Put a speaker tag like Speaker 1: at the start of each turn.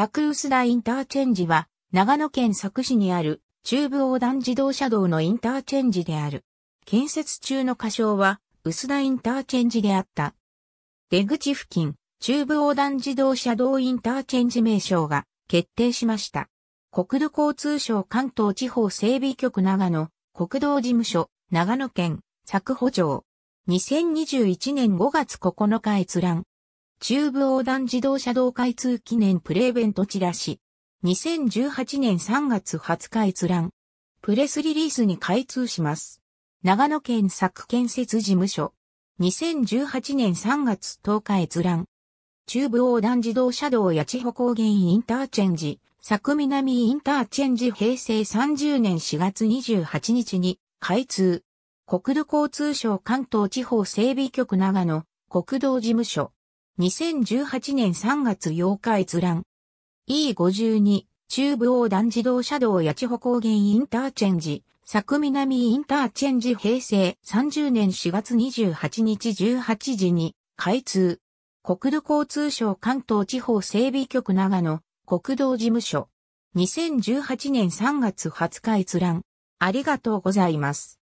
Speaker 1: 佐久薄田インターチェンジは、長野県佐久市にある中部横
Speaker 2: 断自動車道のインターチェンジである。建設中の仮称は、薄田インターチェンジであった。出口付近、中部横断自動車道インターチェンジ名称が決定しました。国土交通省関東地方整備局長野、国道事務所、長野県、佐久保町。2021年5月9日閲覧。中部横断自動車道開通記念プレイベントチラシ。2018年3月20日閲覧。プレスリリースに開通します。長野県作建設事務所。2018年3月10日閲覧。中部横断自動車道八千穂高原インターチェンジ、作南インターチェンジ平成30年4月28日に開通。国土交通省関東地方整備局長野国道事務所。2018年3月8日閲覧。E52、中部横断自動車道八千穂高原インターチェンジ、佐久南インターチェンジ平成30年4月28日18時に開通。国土交通省関東地方整備局長野国道事務所。2018年3月20日閲覧。
Speaker 1: ありがとうございます。